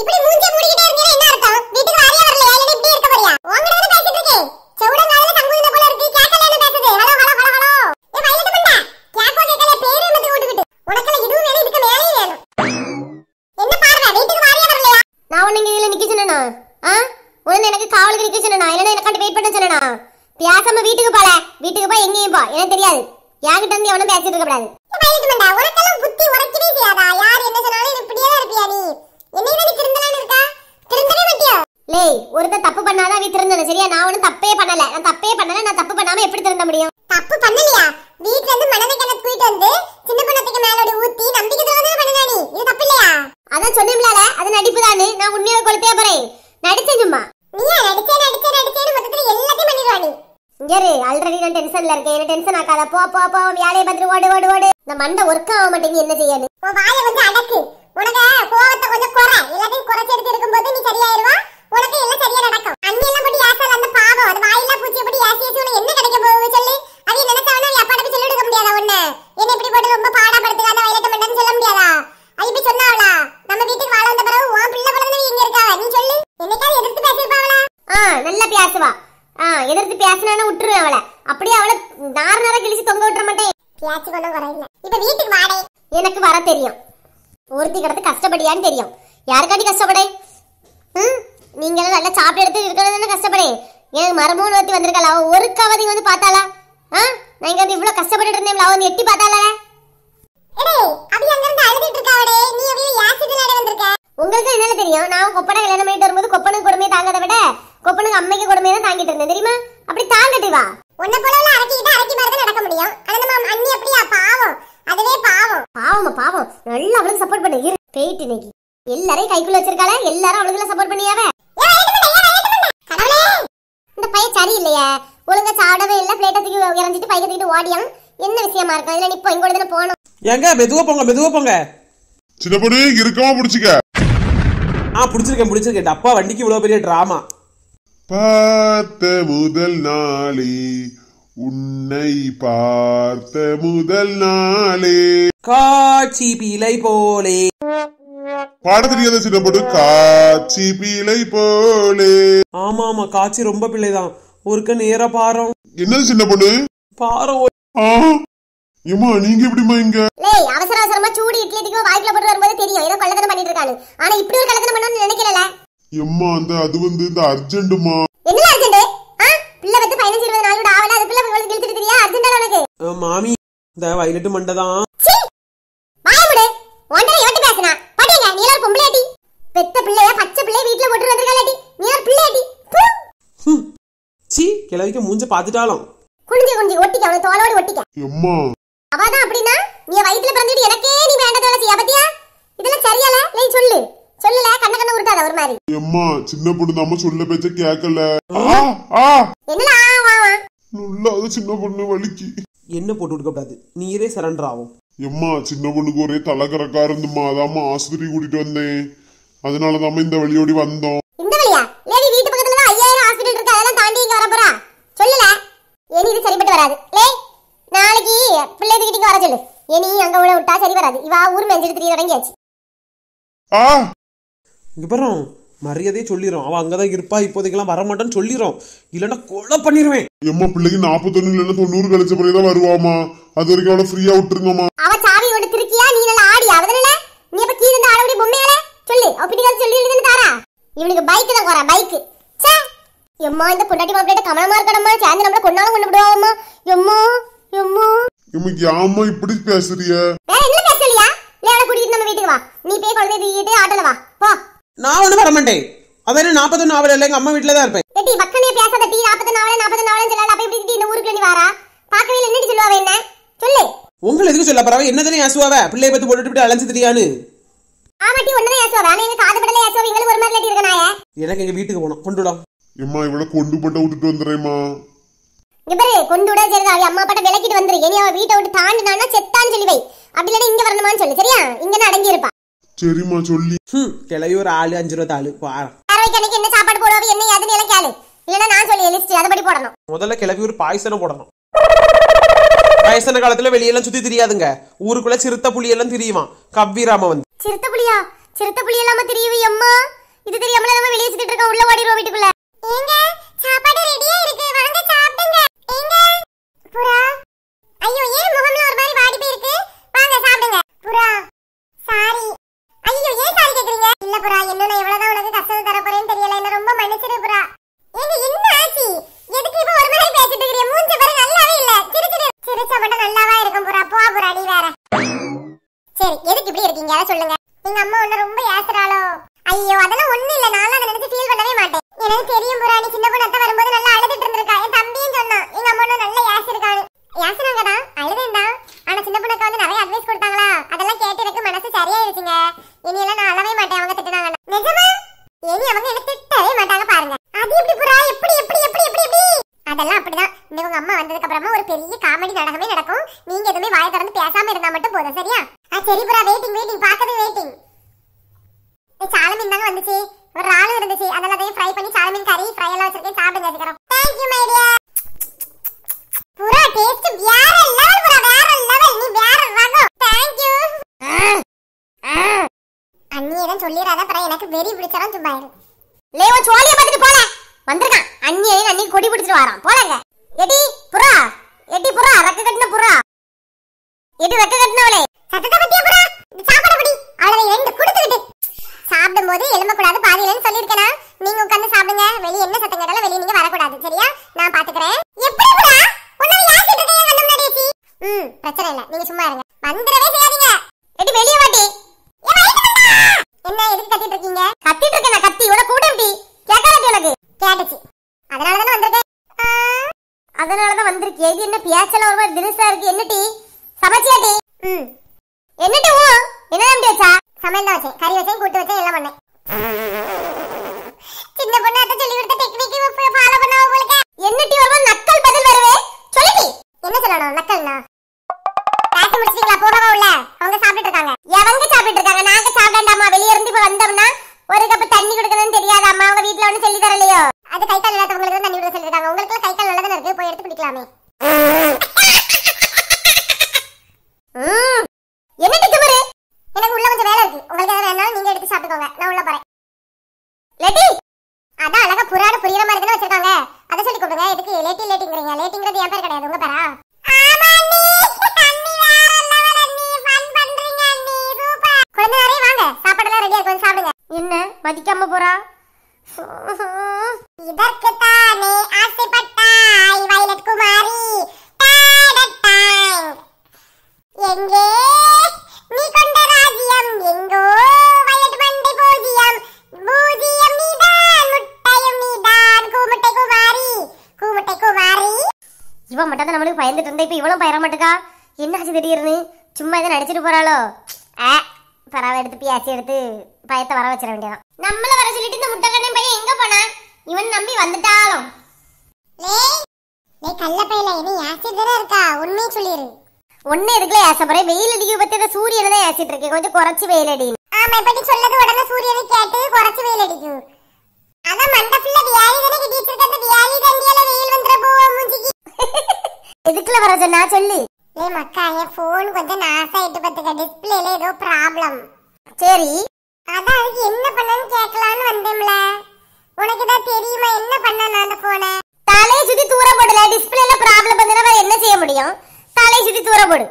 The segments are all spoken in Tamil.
இப்படி மூஞ்ச மூடிக்கிட்டே இருக்கீங்க என்ன அர்த்தம் வீட்டுக்கு வாரியா வரலையா இல்ல இப்படி இருக்க போறியா உங்ககிட்ட வந்து பேசிட்டு இருக்கேன் செவுட காலையில தங்குதுல போல இருக்கு கேக்கலன்னு பேசுது ஹலோ ஹலோ ஹலோ ஹலோ ஏ வயலட் பண்ணா கேக்கோ கேக்கல பேரே வந்து ஓட்டுக்கிட்டு உனக்கல இது வேணும் இதுக்கு மேலே உனக்கெல்லாம் புத்தி உரைக்கவே செய்யாதா யார் என்ன சொன்னாலும் இப்படியே இருப்பியா நீ லேய் தப்பு பண்ணாதான் தப்பே பண்ணல நான் தப்பே பண்ணல நான் தப்பு பண்ணாம எப்படி திருந்த முடியும் தப்பு பண்ணலையா வீட்ல இருந்து மனதை கிணத்து வந்து சின்ன குணத்துக்கு மேலோட ஊத்தி அது நடிப்பு நான் உண்மையாக கொளுத்தே போறேன் நடிச்சேன் சும்மா நீயா எல்லாத்தையும் பண்ணிடுவா நீ ஆல்ரெடி நான் டென்ஷன்ல இருக்கேன் என்ன டென்ஷன் ஆக்காத போ போ போ வேலையை பார்த்துட்டு ஓடு ஓடு இந்த மண்டை ஒர்க் ஆக மாட்டேங்குது என்ன செய்யாது எனக்கு வர தெரியும் ஒருத்தி கிடந்து கஷ்டப்படியான்னு தெரியும் யாருக்காட்டி கஷ்டப்படே நீங்க நல்லா சாப்பிட்டு எடுத்து இருக்கிறது கஷ்டப்படே எனக்கு மரமூணு ஒருத்தி வந்திருக்காளா ஒரு கவதி வந்து பார்த்தாளா நான் இங்க இவ்வளவு கஷ்டப்பட்டு இருந்தேன் அவன் எட்டி பார்த்தாளா உங்களுக்கு என்ன தெரியும் நான் கொப்பனை கல்யாணம் பண்ணிட்டு வரும்போது கொப்பனுக்கு கொடுமையை தாங்கத விட கொப்பனுக்கு அம்மைக்கு கொடுமையை தான் தாங்கிட்டு இருந்தேன் தெரியுமா இல்லைய ஒழுங்கா சாப்பிடவே இல்ல பிளேட்டை தூக்கி இறஞ்சிட்டு பைக்க தூக்கிட்டு ஓடியான் என்ன விஷயமா இருக்கு இதுல நிப்போ இங்க தானே போனோம் எங்க மெதுவா போங்க மெதுவா போங்க சின்ன பொண்ணு இருக்கமா பிடிச்சிக்க ஆ பிடிச்சிருக்கேன் பிடிச்சிருக்கேன் டப்பா வண்டிக்கு இவ்வளவு பெரிய டிராமா பார்த்த முதல் நாளே உன்னை பார்த்த முதல் நாளே காட்சி பிழை போலே பாட தெரியாத சின்ன பொண்ணு காட்சி பிழை போலே ஆமா ஆமா காட்சி ரொம்ப பிள்ளைதான் ஒருக்க நேரா பாரம் என்ன சின்ன பொண்ணு பாரம் ஏமா நீங்க எப்படிமா இங்க லேய் அவசர அவசரமா சூடு இட்லி திக்கோ வாய்க்குல போட்டு வரும்போது தெரியும் ஏதோ கள்ளத்தனம் பண்ணிட்டு இருக்கானு ஆனா இப்படி ஒரு கள்ளத்தனம் பண்ணனும் நினைக்கலல எம்மா அந்த அது வந்து இந்த அர்ஜென்ட்மா என்ன அர்ஜென்ட் ஆ பிள்ளை வந்து 15 20 நாளோட ஆவல அது பிள்ளை உங்களுக்கு இழுத்துட்டு தெரியா அர்ஜென்டா உனக்கு மாமி இந்த வயலட் மண்டை தான் சி கிளவிக்க மூஞ்ச பாத்துட்டாலும் குனிஞ்சு குனிஞ்சு ஒட்டிக்க அவன் தோலோடு ஒட்டிக்க அம்மா அவதான் அப்படினா நீ வயித்துல பிறந்துட்டு எனக்கே நீ வேண்டாத வேலை செய்ய பத்தியா இதெல்லாம் சரியல நீ சொல்லு சொல்லல கண்ண கண்ண உருட்டாத ஒரு மாதிரி அம்மா சின்ன பொண்ணு நம்ம சொல்ல பேச்ச கேக்கல ஆ ஆ என்னடா வா வா நுள்ளாத சின்ன பொண்ணு வலிக்கு என்ன போட்டு கொடுக்க கூடாது நீரே சரண்டர் ஆகும் எம்மா சின்ன பொண்ணுக்கு ஒரே தலைக்கறக்கா இருந்துமா அதாம்மா ஆஸ்பத்திரி கூட்டிட்டு வந்தேன் அதனால நம்ம இந்த வழியோடி வந்தோம் கூடாது லே நாளைக்கு பிள்ளைகிட்ட வர சொல்லு இனி அங்க உள்ள விட்டா சரி வராது இவா ஊர் மெஞ்சிட்டு தெரிய தொடங்கியாச்சு ஆ இங்க பாரு மரியாதையே சொல்லிடும் அவன் அங்கதான் இருப்பா இப்போதைக்கெல்லாம் வரமாட்டான்னு சொல்லிடும் இல்லைன்னா கொலை பண்ணிடுவேன் எம்மா பிள்ளைக்கு நாற்பத்தொன்னு இல்லைன்னா தொண்ணூறு கழிச்ச பிறகுதான் வருவாமா அது வரைக்கும் அவளை ஃப்ரீயா விட்டுருங்கம்மா அவ சாவி எடுத்திருக்கியா நீ நல்லா ஆடி அவதனால நீ இப்ப கீழே இருந்து ஆடபடி பொம்மையால சொல்லு அப்படி சொல்லி எழுதுன்னு தாரா இவனுக்கு பைக் தான் போறான் பைக் எம்மா இந்த பொண்டாட்டி மாப்பிள்ளை கமலமா இருக்கணுமா சேர்ந்து நம்மள கொண்டாலும் கொண்டு விடுவாமா எம்மா எம்மா இம்மைக்கு ஆமா இப்படி பேசுறிய வேற என்ன பேசலையா லேட கூட்டிட்டு நம்ம வீட்டுக்கு வா நீ போய் குழந்தைய நான் ஒண்ணு வர மாட்டேன் அதான் நாற்பத்தொன்னு ஆவல அம்மா வீட்டுல இருப்பேன் எட்டி பக்கமே பேசாத டீ நாற்பத்தொன்னு ஆவல நாற்பத்தொன்னு ஆவல சொல்லாத அப்ப ஊருக்கு நீ வாரா பார்க்கவே இல்லை என்னடி என்ன சொல்லு உங்களை சொல்ல பரவாயில்ல என்னதானே ஏசுவாவ பிள்ளைய பத்தி போட்டுட்டு அலைஞ்சு தெரியான்னு ஆமாட்டி ஒன்னதான் ஏசுவாவ நான் எங்க காது படல ஏசுவாவ எங்களுக்கு ஒரு மாதிரி இருக்கனாயே எனக்கு எங்க வீட்டுக்கு போணும் கொண்டுடா எம்மா இவ்வளவு கொண்டு பட்ட விட்டுட்டு வந்துடுறேம்மா இங்க கொண்டு விட சரி அவ அம்மா அப்பாட்ட விளக்கிட்டு வந்துரு இனி அவ வீட்டை விட்டு தாண்டினா செத்தான்னு அப்படி இங்க வரணுமான்னு சொல்லு சரியா அடங்கி இருப்பா சொல்லி ஒரு ஆளு அஞ்சு ரூபா என்ன சாப்பாடு போடுவோம் என்ன அதுன்னு எல்லாம் நான் சொல்லி லிஸ்ட் அதுபடி போடணும் முதல்ல கிளவி ஒரு பாயசனை போடணும் காலத்துல வெளியெல்லாம் சுத்தி தெரியாதுங்க ஊருக்குள்ள சிறுத்த புலி எல்லாம் தெரியுமா கவ்விராம வந்து சிறுத்த புலியா சிறுத்த புலி எல்லாம் தெரியுது அம்மா இது தெரியாமல நம்ம வெளியே சுத்திட்டு இருக்கோம் உள்ள ஓடிரோம் வீட்டுக்குள்ள ஏங்க சாப்பாடு ரெடியா இருக்கு வாங்க புறா ஐயோ ஏன் என்ன நான் எவ்வளவுதான் உனக்கு தெரியல என்ன ரொம்ப மன்னிச்சிரு இப்ப ஒரு மாதிரி பேசிட்டு இருக்கிறீங்க மூஞ்ச பாரு நல்லாவே இல்ல சிறு புறா போ புறா சரி இப்படி இருக்கீங்க சொல்லுங்க நீங்க அம்மா உன்ன ரொம்ப ஏசுறாளோ ஐயோ அதெல்லாம் ஒண்ணு இல்ல நான் அதை நினைச்சு ஃபீல் பண்ணவே மாட்டேன் எனக்கு தெரியும் புறா நீ சின்ன பொண்ணு வரும்போது நல்லா பேசுனாங்க தான் அழுதேன் தான் ஆனா சின்ன பொண்ணுக்கு வந்து நிறைய அட்வைஸ் கொடுத்தாங்களா அதெல்லாம் கேட்டு எனக்கு மனசு சரியாயிருச்சுங்க இனியெல்லாம் நான் அழவே மாட்டேன் அவங்க திட்டினாங்க நிஜமா இனி அவங்க எனக்கு திட்டவே மாட்டாங்க பாருங்க அது எப்படி புறா எப்படி எப்படி எப்படி எப்படி எப்படி அதெல்லாம் அப்படிதான் இந்த உங்க அம்மா வந்ததுக்கு அப்புறமா ஒரு பெரிய காமெடி நடக்கமே நடக்கும் நீங்க எதுவுமே வாய் திறந்து பேசாம இருந்தா மட்டும் போதும் சரியா சரி புறா வெயிட்டிங் வெயிட்டிங் பார்க்கவே வெயிட்டிங் சாலமீன் தாங்க வந்துச்சு ஒரு ஆளு இருந்துச்சு அதெல்லாம் ஃப்ரை பண்ணி சாலமீன் கறி ஃப்ரை எல்லாம் வச்சிருக்கேன் சாப்பிடுங்க சீக்கிரம் தேங்க்யூ மைடியா புறா டேஸ்ட் வேற நீ வேற ரகம் थैंक यू எனக்கு வெறி பிடிச்சறோம் சும்மா இரு லேவோ சோலிய பார்த்துட்டு போல வந்திருக்கான் அண்ணி ஏதும் பிடிச்சிட்டு வரான் போலங்க எடி புறா எடி புறா ரக்க கட்டின புறா எடி ரக்க கட்டினவளே சத்தத்தை பத்தியா புறா சாப்பாடு சாப்பிடும் போது எலும்பக்கூடாது பாதியிலன்னு சொல்லியிருக்கேனா நீங்க உட்காந்து சாப்பிடுங்க வெளியே என்ன சத்தம் கேட்டாலும் வெளியே நீங்க வரக்கூடாது சரியா நான் பாத்துக்கிறேன் கத்திட்டு இருக்கேன் கத்தி உனக்கு கூடம்பி கேட்காதடி உனக்கு கேட்டுச்சு அதனால தானே வந்திருக்கேன் அதனால தான் வந்திருக்கே இது என்ன பியாச்சல ஒரு மாதிரி தினசா இருக்கு என்னடி சமைச்சியா ம் என்னடி ஓ என்ன நம்பி வச்சா சமையல் தான் வச்சேன் கறி வச்சேன் கூட்டு வச்சேன் எல்லாம் பண்ணேன் சின்ன பொண்ணாட்ட சொல்லி கொடுத்த டெக்னிக் ஃபாலோ பண்ணாம போலக்க என்னடி ஒரு நக்கல் பதில் வருவே சொல்லுடி என்ன சொல்லணும் நக்கல்னா பேசி முடிச்சிட்டீங்களா போகவா உள்ள அவங்க சாப்பிட்டுட்டு இருக்காங்க பண்ணிக்கலாமே என்னடி திமிரு எனக்கு உள்ள கொஞ்சம் வேலை இருக்கு உங்களுக்கு எதாவது நீங்க எடுத்து சாப்பிட்டுக்கோங்க நான் உள்ள போறேன் லெட்டி அதான் அழகா புராண புரியற மாதிரி தானே வச்சிருக்காங்க அதை சொல்லி கொடுங்க எதுக்கு லேட்டி லேட்டிங்கிறீங்க லேட்டிங்கிறது என் பேர் கிடையாது உங்க பேரா போய்கிட்டு இருந்தேன் இப்போ இவ்வளோ பயிர மாட்டுக்கா என்ன திடீர்னு சும்மா இதை நடிச்சிட்டு போறாளோ ஆ பறவை எடுத்து பியாசி எடுத்து பயத்தை வர வச்சிட வேண்டியதான் நம்மள வர சொல்லிட்டு இந்த முட்டைக்கண்ணே பையன் எங்க போனான் இவன் நம்பி வந்துட்டாலும் கல்ல பையில இனி ஆசிட் இருக்கா உண்மையை சொல்லிடு ஒண்ணு எதுக்குல ஏசப்பறே வெயில் அடிக்க பத்தி இந்த சூரியனை தான் ஏசிட்டு இருக்கேன் கொஞ்சம் குறைச்சு வெயில் அடி ஆமா இப்படி சொல்லது உடனே சூரியனை கேட்டு குறைச்சு வெயில் அடிக்கும் அதான் மண்டபத்துல வியாழி தானே கட்டிட்டு இருக்க அந்த வியாழி நான் சொல்லி ஏ மக்கா என் போன் கொஞ்சம் நாசாயிட்டு பத்துக்க டிஸ்பிளேல ஏதோ ப்ராப்ளம் சரி அதான் அதுக்கு என்ன பண்ணனு கேட்கலாம்னு வந்தேம்ல உனக்கு தான் தெரியுமா என்ன பண்ணணும் அந்த போனை தலைய சுத்தி தூர போடல டிஸ்பிளேல ப்ராப்ளம் வந்தா வேற என்ன செய்ய முடியும் தலைய சுத்தி தூர போடு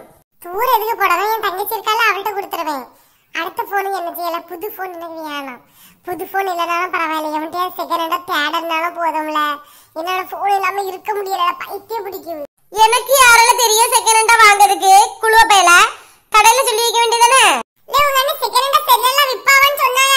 தூர எதுக்கு போடணும் என் தங்கச்சி இருக்கால அவள்கிட்ட கொடுத்துருவேன் அடுத்த போன் என்ன செய்யல புது போன் எனக்கு வேணும் புது போன் இல்லைனாலும் பரவாயில்ல எவன்கிட்ட செகண்ட் ஹேண்டா தேடனாலும் போதும்ல என்னோட போன் இல்லாம இருக்க முடியல பைத்தியம் பிடிக்குது எனக்கு யாரால தெரியும் செகண்ட் ஹேண்டா வாங்குறதுக்கு குழுவ பையல கடையில சொல்லி வைக்க வேண்டியதானே செகண்ட் ஹேண்டா செல்லெல்லாம் விப்பாவன்னு சொன்னாங்க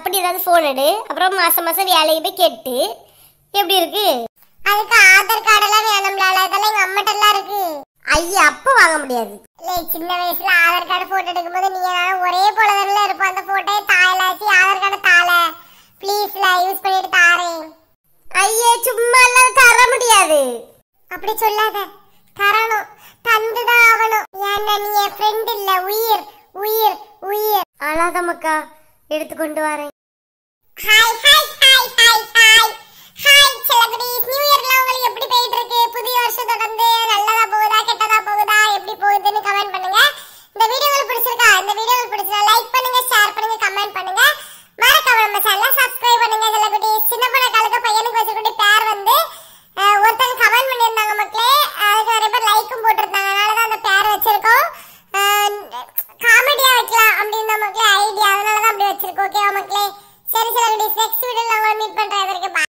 அப்படி ஏதாவது ஃபோன் எடு அப்புறம் மாசம் மாசம் வேலையை போய் கேட்டு எப்படி இருக்கு அதுக்கு ஆதார் கார்டு எல்லாம் வேணும்லால இதெல்லாம் எங்க அம்மாட்ட எல்லாம் இருக்கு ஐயா அப்ப வாங்க முடியாது இல்ல சின்ன வயசுல ஆதார் கார்டு போட்டோ எடுக்கும்போது நீங்க நானும் ஒரே போல தானே இருப்போம் அந்த போட்டோயை தாயலாச்சு ஆதார் கார்டு தால ப்ளீஸ் யூஸ் பண்ணிட்டு தாரேன் ஐயே சும்மா எல்லாம் தர முடியாது அப்படி சொல்லாத தரணும் தந்துதான் ஆகணும் ஏன்னா நீ என் ஃப்ரெண்ட் இல்ல உயிர் உயிர் உயிர் அழாதமக்கா எடுத்து கொண்டு வரேன் எப்படி போயிட்டு புதிய போகுதா கெட்டதா போகுதா எப்படி போகுதுன்னு கமெண்ட் பண்ணுங்க இந்த வீடியோவை பிடிச்சிருக்கா இந்த வீடியோவை பிடிச்சா லைக் பண்ணுங்க